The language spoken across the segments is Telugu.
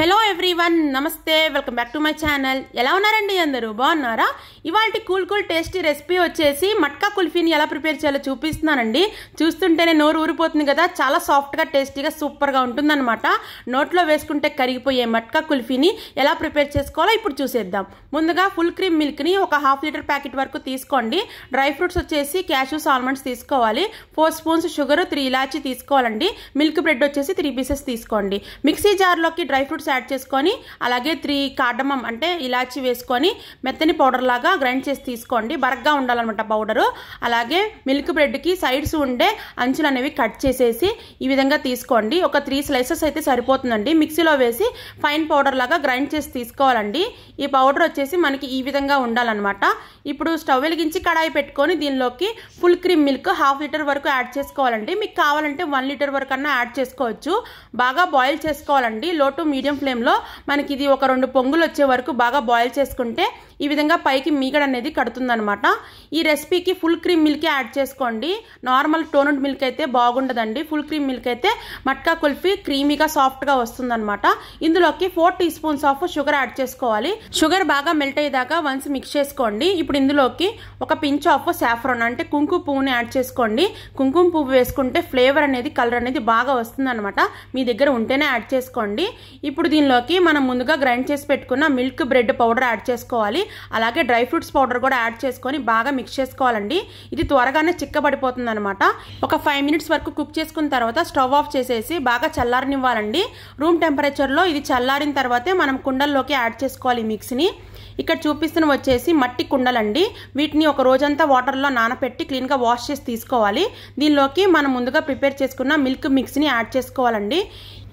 హలో ఎవ్రీవన్ నమస్తే welcome back to my channel ఎలా ఉన్నారండి అందరూ బాగున్నారా ఇవాళ కూల్ కూల్ టేస్టీ రెసిపీ వచ్చేసి మట్కా కుల్ఫీని ఎలా ప్రిపేర్ చేయాలో చూపిస్తున్నానండి చూస్తుంటేనే నోరు ఊరిపోతుంది కదా చాలా సాఫ్ట్గా టేస్టీగా సూపర్గా ఉంటుందన్నమాట నోట్లో వేసుకుంటే కరిగిపోయే మట్కా కుల్ఫీని ఎలా ప్రిపేర్ చేసుకోవాలో ఇప్పుడు చూసేద్దాం ముందుగా ఫుల్ క్రీమ్ మిల్క్ని ఒక హాఫ్ లీటర్ ప్యాకెట్ వరకు తీసుకోండి డ్రై ఫ్రూట్స్ వచ్చేసి క్యాషూస్ ఆల్మండ్స్ తీసుకోవాలి ఫోర్ స్పూన్స్ షుగర్ త్రీ ఇలాచి తీసుకోవాలండి మిల్క్ బ్రెడ్ వచ్చేసి త్రీ పీసెస్ తీసుకోండి మిక్సీ జార్లోకి డ్రై ఫ్రూట్స్ యాడ్ చేసుకొని అలాగే త్రీ కాడమం అంటే ఇలాచి వేసుకొని మెత్తని పౌడర్ లాగా గ్రైండ్ చేసి తీసుకోండి బరగ్గా ఉండాలన్నమాట పౌడరు అలాగే మిల్క్ బ్రెడ్కి సైడ్స్ ఉండే అంచులు అనేవి కట్ చేసేసి ఈ విధంగా తీసుకోండి ఒక త్రీ స్లైసెస్ అయితే సరిపోతుందండి మిక్సీలో వేసి ఫైన్ పౌడర్ లాగా గ్రైండ్ చేసి తీసుకోవాలండి ఈ పౌడర్ వచ్చేసి మనకి ఈ విధంగా ఉండాలన్నమాట ఇప్పుడు స్టవ్ వెలిగించి కడాయి పెట్టుకొని దీనిలోకి full cream milk half litre వరకు యాడ్ చేసుకోవాలండి మీకు కావాలంటే వన్ లీటర్ వరకు అన్నా యాడ్ చేసుకోవచ్చు బాగా బాయిల్ చేసుకోవాలండి లో టు మీడియం ఫ్లేమ్లో మనకి ఇది ఒక రెండు పొంగులు వచ్చే వరకు బాగా బాయిల్ చేసుకుంటే ఈ విధంగా పైకి మీగడ అనేది కడుతుందనమాట ఈ రెసిపీకి ఫుల్ క్రీమ్ మిల్క్ యాడ్ చేసుకోండి నార్మల్ టోనడ్ మిల్క్ అయితే బాగుండదండి ఫుల్ క్రీమ్ మిల్క్ అయితే మట్కా కుల్ఫీ క్రీమీగా సాఫ్ట్గా వస్తుందనమాట ఇందులోకి four tea spoons of sugar add చేసుకోవాలి షుగర్ బాగా మెల్ట్ అయ్యేదాకా వన్స్ మిక్స్ చేసుకోండి ఇప్పుడు ఇందులోకి ఒక పించ్ ఆఫ్ సాఫ్రాన్ అంటే కుంకుమ పువ్వుని యాడ్ చేసుకోండి కుంకుమ పువ్వు వేసుకుంటే ఫ్లేవర్ అనేది కలర్ అనేది బాగా వస్తుందనమాట మీ దగ్గర ఉంటేనే యాడ్ చేసుకోండి ఇప్పుడు దీనిలోకి మనం ముందుగా గ్రైండ్ చేసి పెట్టుకున్న మిల్క్ బ్రెడ్ పౌడర్ యాడ్ చేసుకోవాలి అలాగే డ్రై ఫ్రూట్స్ పౌడర్ కూడా యాడ్ చేసుకొని బాగా మిక్స్ చేసుకోవాలండి ఇది త్వరగానే చిక్కబడిపోతుంది అనమాట ఒక ఫైవ్ మినిట్స్ వరకు కుక్ చేసుకున్న తర్వాత స్టవ్ ఆఫ్ చేసేసి బాగా చల్లారనివ్వాలండి రూమ్ టెంపరేచర్లో ఇది చల్లారిన తర్వాతే మనం కుండల్లోకి యాడ్ చేసుకోవాలి మిక్స్ని ఇక్కడ చూపిస్తున్న వచ్చేసి మట్టి కుండలండి వీటిని ఒక రోజంతా వాటర్లో నానపెట్టి క్లీన్గా వాష్ చేసి తీసుకోవాలి దీనిలోకి మనం ముందుగా ప్రిపేర్ చేసుకున్న మిల్క్ మిక్స్ని యాడ్ చేసుకోవాలండి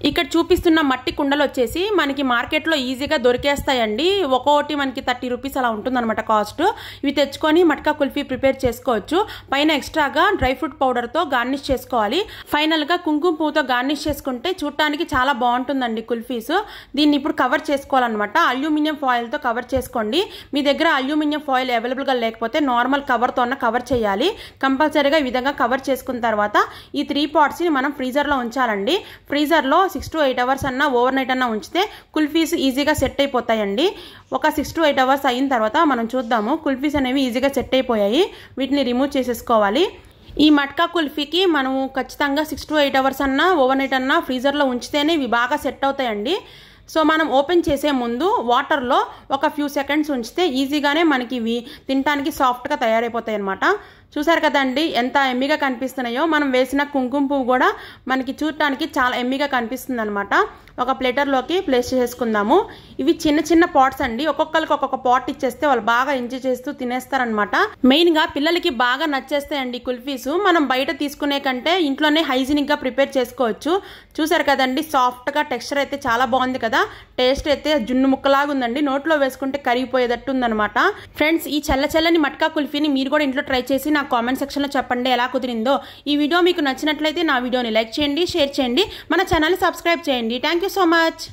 ఇక్కడ చూపిస్తున్న మట్టి కుండలు వచ్చేసి మనకి మార్కెట్లో ఈజీగా దొరికేస్తాయండి ఒక్కొక్కటి మనకి థర్టీ రూపీస్ అలా ఉంటుందన్నమాట కాస్ట్ ఇవి తెచ్చుకొని మట్కా కుల్ఫీ ప్రిపేర్ చేసుకోవచ్చు పైన ఎక్స్ట్రాగా డ్రై ఫ్రూట్ పౌడర్తో గార్నిష్ చేసుకోవాలి ఫైనల్గా కుంకుమ పువ్వుతో గార్నిష్ చేసుకుంటే చూడటానికి చాలా బాగుంటుందండి కుల్ఫీస్ దీన్ని ఇప్పుడు కవర్ చేసుకోవాలన్నమాట అల్యూమినియం ఫాయిల్తో కవర్ చేసుకోండి మీ దగ్గర అల్యూమినియం ఫాయిల్ అవైలబుల్గా లేకపోతే నార్మల్ కవర్తో ఉన్న కవర్ చేయాలి కంపల్సరీగా ఈ విధంగా కవర్ చేసుకున్న తర్వాత ఈ త్రీ పాట్స్ని మనం ఫ్రీజర్లో ఉంచాలండి ఫ్రీజర్లో సిక్స్ టు ఎయిట్ అవర్స్ అన్నా ఓవర్ నైట్ అన్నా ఉంచితే కుల్ఫీస్ ఈజీగా సెట్ అయిపోతాయండి ఒక సిక్స్ టు ఎయిట్ అవర్స్ అయిన తర్వాత మనం చూద్దాము కుల్ఫీస్ అనేవి ఈజీగా సెట్ అయిపోయాయి వీటిని రిమూవ్ చేసేసుకోవాలి ఈ మట్కా కుల్ఫీకి మనము ఖచ్చితంగా సిక్స్ టు ఎయిట్ అవర్స్ అన్నా ఓవర్ నైట్ అన్నా ఫ్రీజర్లో ఉంచితేనే ఇవి బాగా సెట్ అవుతాయండి సో మనం ఓపెన్ చేసే ముందు వాటర్లో ఒక ఫ్యూ సెకండ్స్ ఉంచితే ఈజీగానే మనకి ఇవి తినటానికి సాఫ్ట్గా తయారైపోతాయి అనమాట చూసారు కదండి ఎంత ఎమ్మిగా కనిపిస్తున్నాయో మనం వేసిన కుంకుమ పువ్వు కూడా మనకి చూడటానికి చాలా ఎమ్మిగా కనిపిస్తుంది అనమాట ఒక ప్లేటర్లోకి ప్లేస్ చేసుకుందాము ఇవి చిన్న చిన్న పాట్స్ అండి ఒక్కొక్కరికి ఒక్కొక్క పాట్ ఇచ్చేస్తే వాళ్ళు బాగా ఎంజాయ్ చేస్తూ తినేస్తారనమాట మెయిన్గా పిల్లలకి బాగా నచ్చేస్తాయండి కుల్ఫీస్ మనం బయట తీసుకునే కంటే ఇంట్లోనే హైజీనిక్గా ప్రిపేర్ చేసుకోవచ్చు చూసారు కదండి సాఫ్ట్గా టెక్స్చర్ అయితే చాలా బాగుంది కదా కదా టేస్ట్ అయితే జున్ను ముక్కలాగా ఉందండి నోట్లో వేసుకుంటే కరిగిపోయేటట్టు ఉందనమాట ఫ్రెండ్స్ ఈ చల్ల చల్లని మట్కా కుల్ఫీని మీరు కూడా ఇంట్లో ట్రై చేసి నా కామెంట్ సెక్షన్లో చెప్పండి ఎలా కుదిరిందో ఈ వీడియో మీకు నచ్చినట్లయితే నా వీడియోని లైక్ చేయండి షేర్ చేయండి మన ఛానల్ సబ్స్క్రైబ్ చేయండి థ్యాంక్ సో మచ్